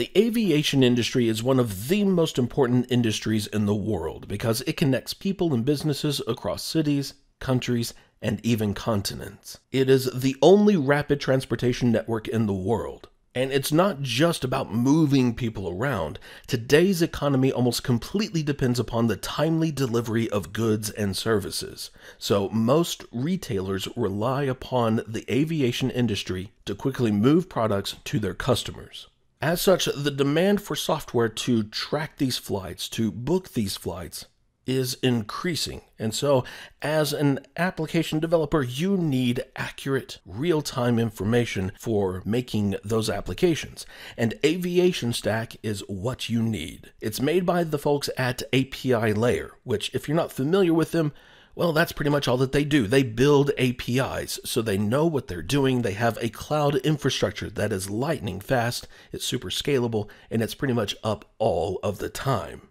The aviation industry is one of the most important industries in the world because it connects people and businesses across cities, countries, and even continents. It is the only rapid transportation network in the world. And it's not just about moving people around. Today's economy almost completely depends upon the timely delivery of goods and services. So most retailers rely upon the aviation industry to quickly move products to their customers. As such, the demand for software to track these flights, to book these flights, is increasing. And so, as an application developer, you need accurate real time information for making those applications. And Aviation Stack is what you need. It's made by the folks at API Layer, which, if you're not familiar with them, well, that's pretty much all that they do. They build APIs, so they know what they're doing. They have a cloud infrastructure that is lightning fast, it's super scalable, and it's pretty much up all of the time.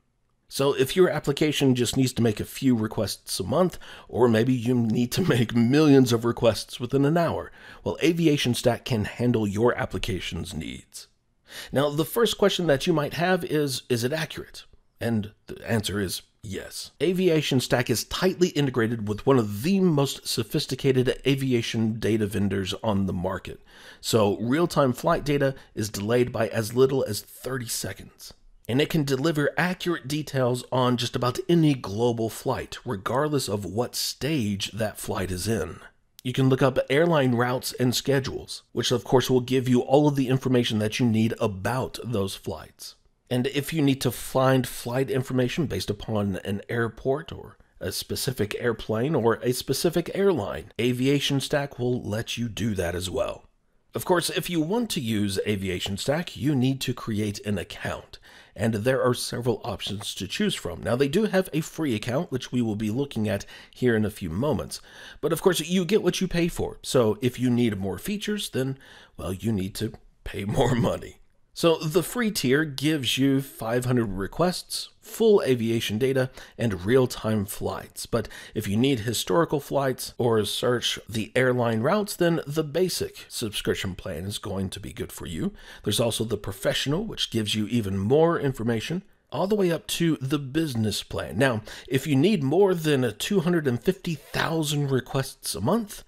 So if your application just needs to make a few requests a month, or maybe you need to make millions of requests within an hour, well, Aviation Stack can handle your application's needs. Now, the first question that you might have is, is it accurate? And the answer is Yes. Aviation Stack is tightly integrated with one of the most sophisticated aviation data vendors on the market. So real time flight data is delayed by as little as 30 seconds. And it can deliver accurate details on just about any global flight, regardless of what stage that flight is in. You can look up airline routes and schedules, which of course will give you all of the information that you need about those flights. And if you need to find flight information based upon an airport or a specific airplane or a specific airline, Aviation Stack will let you do that as well. Of course, if you want to use Aviation Stack, you need to create an account, and there are several options to choose from. Now, they do have a free account, which we will be looking at here in a few moments, but of course, you get what you pay for. So if you need more features, then, well, you need to pay more money. So the free tier gives you 500 requests, full aviation data, and real-time flights. But if you need historical flights or search the airline routes, then the basic subscription plan is going to be good for you. There's also the professional, which gives you even more information all the way up to the business plan. Now, if you need more than 250,000 requests a month,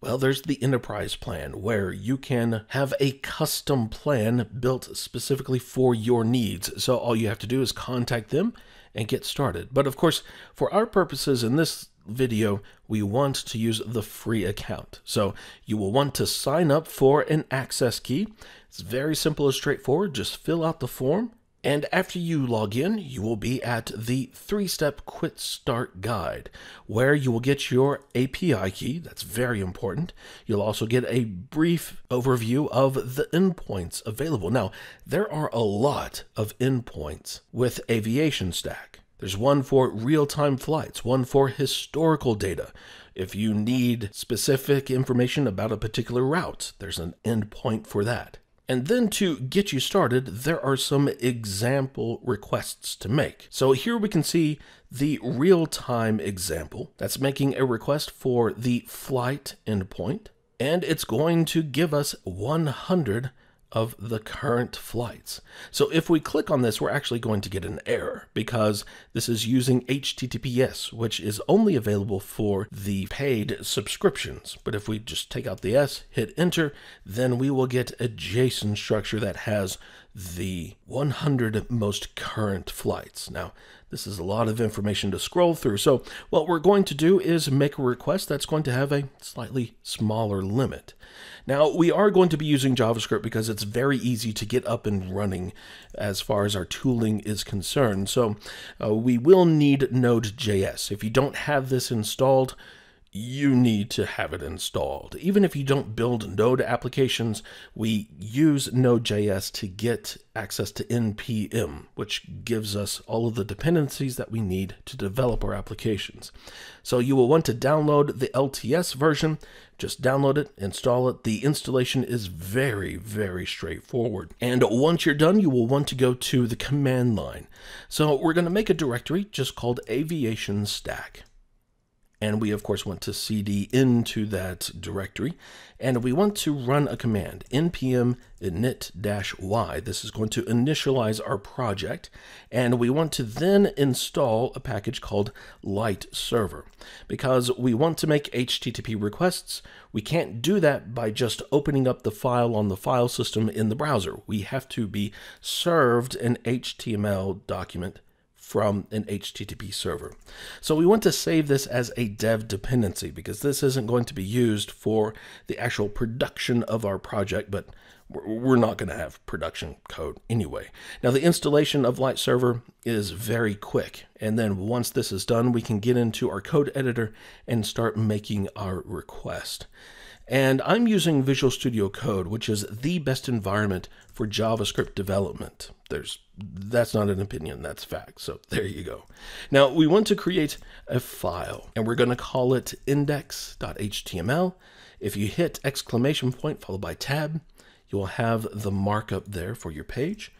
well, there's the enterprise plan where you can have a custom plan built specifically for your needs. So all you have to do is contact them and get started. But of course, for our purposes in this video, we want to use the free account. So you will want to sign up for an access key. It's very simple and straightforward. Just fill out the form and after you log in, you will be at the three-step quit start guide, where you will get your API key. That's very important. You'll also get a brief overview of the endpoints available. Now, there are a lot of endpoints with Aviation Stack. There's one for real time flights, one for historical data. If you need specific information about a particular route, there's an endpoint for that. And then to get you started, there are some example requests to make. So here we can see the real-time example. That's making a request for the flight endpoint. And it's going to give us 100 of the current flights. So if we click on this, we're actually going to get an error because this is using HTTPS, which is only available for the paid subscriptions. But if we just take out the S, hit enter, then we will get a JSON structure that has the 100 most current flights. Now, this is a lot of information to scroll through. So what we're going to do is make a request that's going to have a slightly smaller limit. Now, we are going to be using JavaScript because it's very easy to get up and running as far as our tooling is concerned. So uh, we will need Node.js. If you don't have this installed, you need to have it installed. Even if you don't build Node applications, we use Node.js to get access to NPM, which gives us all of the dependencies that we need to develop our applications. So you will want to download the LTS version. Just download it, install it. The installation is very, very straightforward. And once you're done, you will want to go to the command line. So we're going to make a directory just called aviation stack. And we, of course, want to cd into that directory. And we want to run a command, npm init-y. This is going to initialize our project. And we want to then install a package called light server. Because we want to make HTTP requests, we can't do that by just opening up the file on the file system in the browser. We have to be served an HTML document from an HTTP server. So we want to save this as a dev dependency because this isn't going to be used for the actual production of our project, but we're not going to have production code anyway. Now the installation of Light Server is very quick. And then once this is done, we can get into our code editor and start making our request. And I'm using Visual Studio Code, which is the best environment for JavaScript development. There's that's not an opinion, that's fact. So there you go. Now we want to create a file and we're going to call it index.html. If you hit exclamation point followed by tab, you'll have the markup there for your page.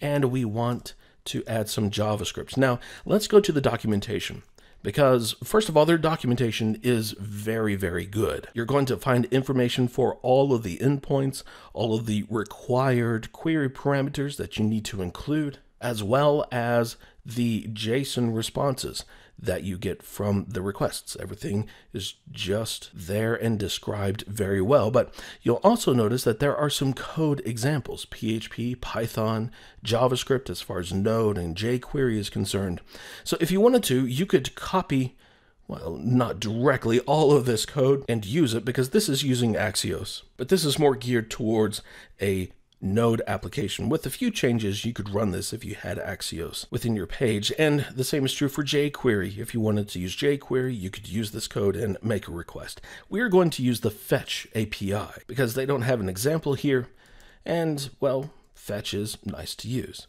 And we want to add some JavaScript. Now let's go to the documentation because, first of all, their documentation is very, very good. You're going to find information for all of the endpoints, all of the required query parameters that you need to include, as well as the JSON responses that you get from the requests. Everything is just there and described very well, but you'll also notice that there are some code examples, PHP, Python, JavaScript, as far as Node and jQuery is concerned. So if you wanted to, you could copy well, not directly all of this code and use it because this is using Axios. But this is more geared towards a node application. With a few changes, you could run this if you had Axios within your page. And the same is true for jQuery. If you wanted to use jQuery, you could use this code and make a request. We are going to use the fetch API because they don't have an example here. And well, fetch is nice to use.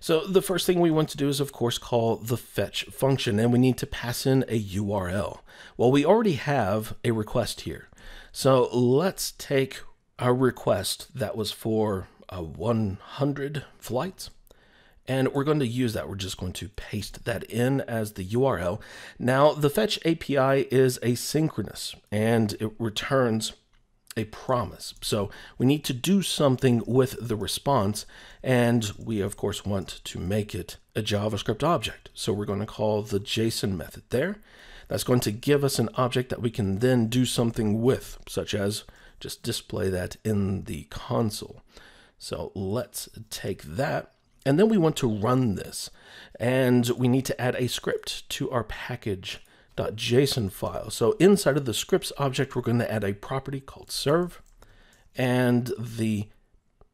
So the first thing we want to do is of course call the fetch function and we need to pass in a URL. Well, we already have a request here. So let's take a request that was for a uh, 100 flights. And we're going to use that. We're just going to paste that in as the URL. Now, the fetch API is asynchronous and it returns a promise. So we need to do something with the response. And we, of course, want to make it a JavaScript object. So we're going to call the JSON method there. That's going to give us an object that we can then do something with, such as just display that in the console. So let's take that. And then we want to run this. And we need to add a script to our package.json file. So inside of the scripts object, we're going to add a property called serve. And the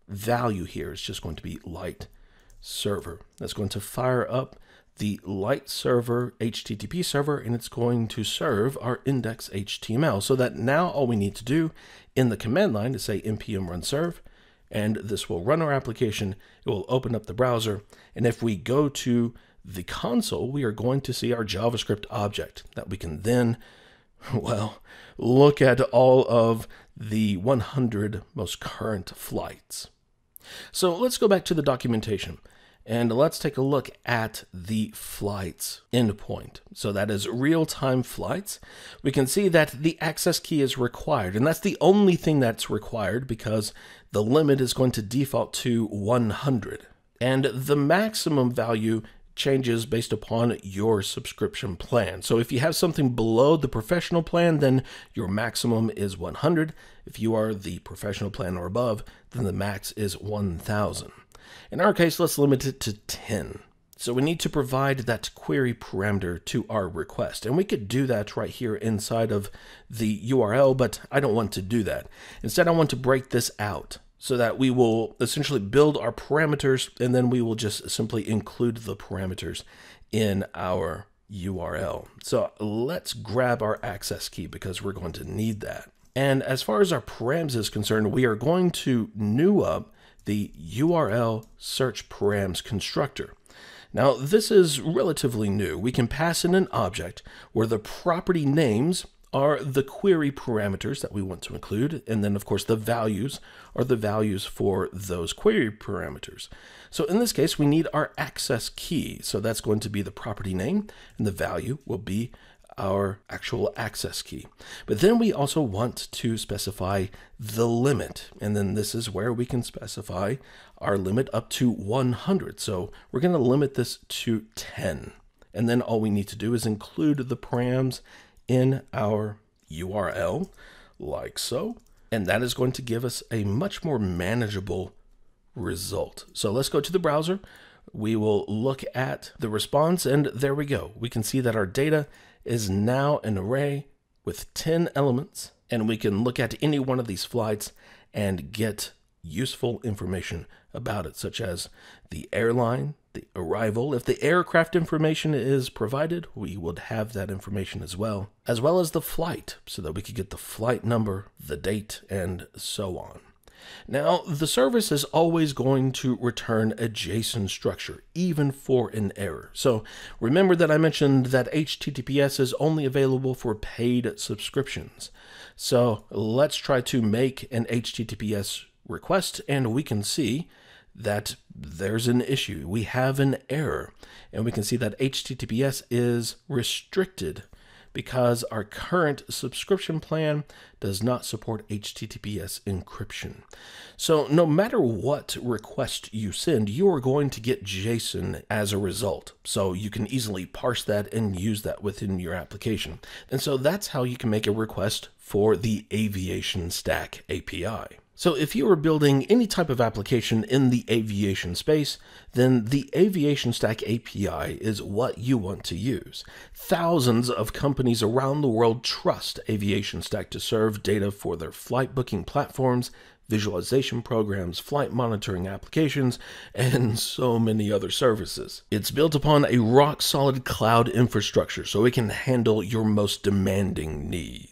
value here is just going to be light server. That's going to fire up the light server HTTP server, and it's going to serve our index HTML. So that now all we need to do in the command line is say npm run serve, and this will run our application. It will open up the browser. And if we go to the console, we are going to see our JavaScript object that we can then, well, look at all of the 100 most current flights. So let's go back to the documentation. And let's take a look at the flights endpoint. So that is real-time flights. We can see that the access key is required, and that's the only thing that's required because the limit is going to default to 100. And the maximum value changes based upon your subscription plan. So if you have something below the professional plan, then your maximum is 100. If you are the professional plan or above, then the max is 1000. In our case, let's limit it to 10. So we need to provide that query parameter to our request. And we could do that right here inside of the URL, but I don't want to do that. Instead, I want to break this out so that we will essentially build our parameters and then we will just simply include the parameters in our URL. So let's grab our access key because we're going to need that. And as far as our params is concerned, we are going to new up the URL search params constructor. Now, this is relatively new. We can pass in an object where the property names are the query parameters that we want to include. And then of course the values are the values for those query parameters. So in this case, we need our access key. So that's going to be the property name and the value will be our actual access key. But then we also want to specify the limit. And then this is where we can specify our limit up to 100. So we're going to limit this to 10. And then all we need to do is include the params in our URL, like so. And that is going to give us a much more manageable result. So let's go to the browser. We will look at the response and there we go. We can see that our data is now an array with 10 elements and we can look at any one of these flights and get useful information about it, such as the airline, the arrival. If the aircraft information is provided, we would have that information as well, as well as the flight, so that we could get the flight number, the date, and so on. Now, the service is always going to return a JSON structure, even for an error. So remember that I mentioned that HTTPS is only available for paid subscriptions. So let's try to make an HTTPS request and we can see that there's an issue. We have an error. And we can see that HTTPS is restricted because our current subscription plan does not support HTTPS encryption. So no matter what request you send, you are going to get JSON as a result. So you can easily parse that and use that within your application. And so that's how you can make a request for the Aviation Stack API. So if you are building any type of application in the aviation space, then the Aviation Stack API is what you want to use. Thousands of companies around the world trust Aviation Stack to serve data for their flight booking platforms, visualization programs, flight monitoring applications, and so many other services. It's built upon a rock solid cloud infrastructure so it can handle your most demanding needs.